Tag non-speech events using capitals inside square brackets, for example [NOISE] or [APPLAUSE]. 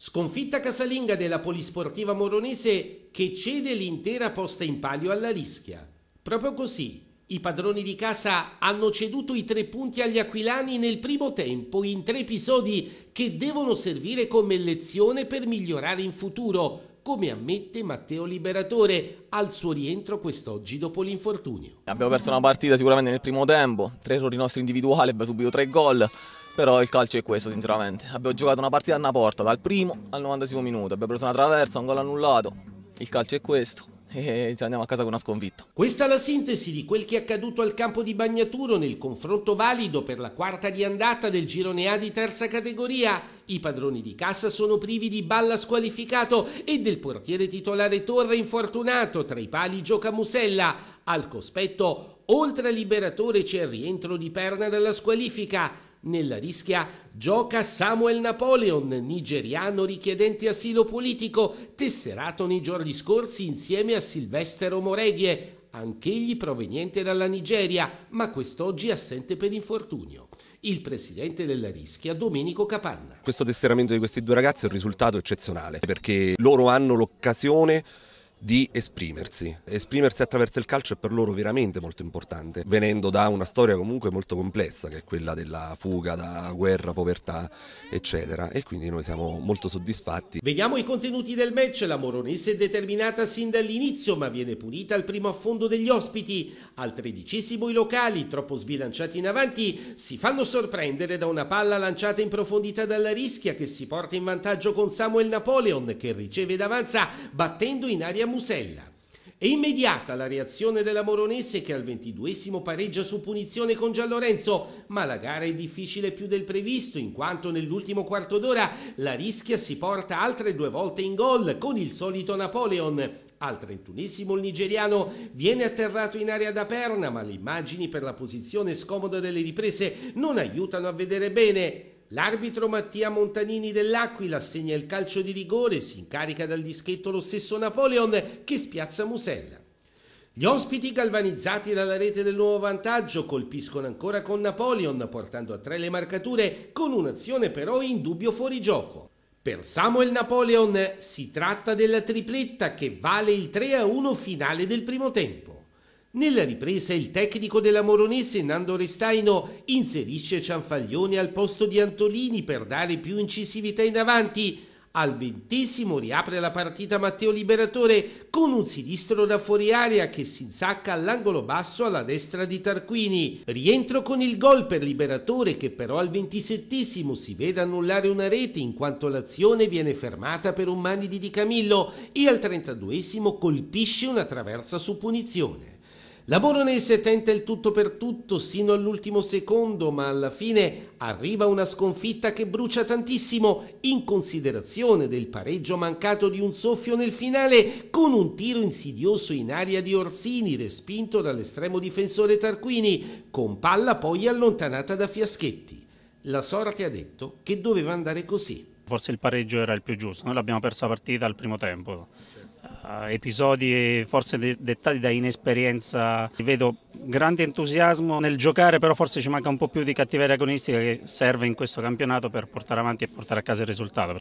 Sconfitta casalinga della polisportiva moronese che cede l'intera posta in palio alla Rischia. Proprio così, i padroni di casa hanno ceduto i tre punti agli aquilani nel primo tempo in tre episodi che devono servire come lezione per migliorare in futuro, come ammette Matteo Liberatore al suo rientro quest'oggi dopo l'infortunio. Abbiamo perso una partita sicuramente nel primo tempo, tre errori nostri individuali, abbiamo subito tre gol però il calcio è questo sinceramente. Abbiamo giocato una partita a una porta, dal primo al 90 minuto, abbiamo preso una traversa, un gol annullato, il calcio è questo [LAUGHS] e ci andiamo a casa con una sconfitta. Questa è la sintesi di quel che è accaduto al campo di Bagnaturo nel confronto valido per la quarta di andata del girone A di terza categoria. I padroni di cassa sono privi di balla squalificato e del portiere titolare Torre infortunato. Tra i pali gioca Musella. Al cospetto, oltre a liberatore, c'è il rientro di Perna dalla squalifica. Nella rischia gioca Samuel Napoleon, nigeriano richiedente asilo politico, tesserato nei giorni scorsi insieme a Silvestro Moreghie, anch'egli proveniente dalla Nigeria, ma quest'oggi assente per infortunio. Il presidente della Rischia, Domenico Capanna. Questo tesseramento di questi due ragazzi è un risultato eccezionale perché loro hanno l'occasione di esprimersi. Esprimersi attraverso il calcio è per loro veramente molto importante, venendo da una storia comunque molto complessa che è quella della fuga da guerra, povertà, eccetera. E quindi noi siamo molto soddisfatti. Vediamo i contenuti del match. La Moronese è determinata sin dall'inizio, ma viene punita al primo affondo degli ospiti. Al tredicesimo i locali, troppo sbilanciati in avanti, si fanno sorprendere da una palla lanciata in profondità dalla rischia che si porta in vantaggio con Samuel Napoleon che riceve ed avanza battendo in aria Musella. È immediata la reazione della Moronese che al ventiduesimo pareggia su punizione con Gianlorenzo, ma la gara è difficile più del previsto in quanto nell'ultimo quarto d'ora la Rischia si porta altre due volte in gol con il solito Napoleon. Al trentunesimo il nigeriano viene atterrato in area da perna, ma le immagini per la posizione scomoda delle riprese non aiutano a vedere bene. L'arbitro Mattia Montanini dell'Aquila segna il calcio di rigore, si incarica dal dischetto lo stesso Napoleon che spiazza Musella. Gli ospiti galvanizzati dalla rete del nuovo vantaggio colpiscono ancora con Napoleon portando a tre le marcature con un'azione però in dubbio fuori gioco. Per Samuel Napoleon si tratta della tripletta che vale il 3-1 finale del primo tempo. Nella ripresa il tecnico della Moronese Nando Restaino inserisce Cianfaglione al posto di Antolini per dare più incisività in avanti. Al ventesimo riapre la partita Matteo Liberatore con un sinistro da fuori area che si insacca all'angolo basso alla destra di Tarquini. Rientro con il gol per Liberatore che però al ventisettesimo si vede annullare una rete in quanto l'azione viene fermata per un mani di Di Camillo e al trentaduesimo colpisce una traversa su punizione. La Boronese tenta il tutto per tutto sino all'ultimo secondo, ma alla fine arriva una sconfitta che brucia tantissimo in considerazione del pareggio mancato di un soffio nel finale con un tiro insidioso in aria di Orsini respinto dall'estremo difensore Tarquini, con palla poi allontanata da Fiaschetti. La sorte ha detto che doveva andare così. Forse il pareggio era il più giusto, noi l'abbiamo persa partita al primo tempo eh, episodi forse dettati da inesperienza. Vedo grande entusiasmo nel giocare, però forse ci manca un po' più di cattiveria agonistica che serve in questo campionato per portare avanti e portare a casa il risultato.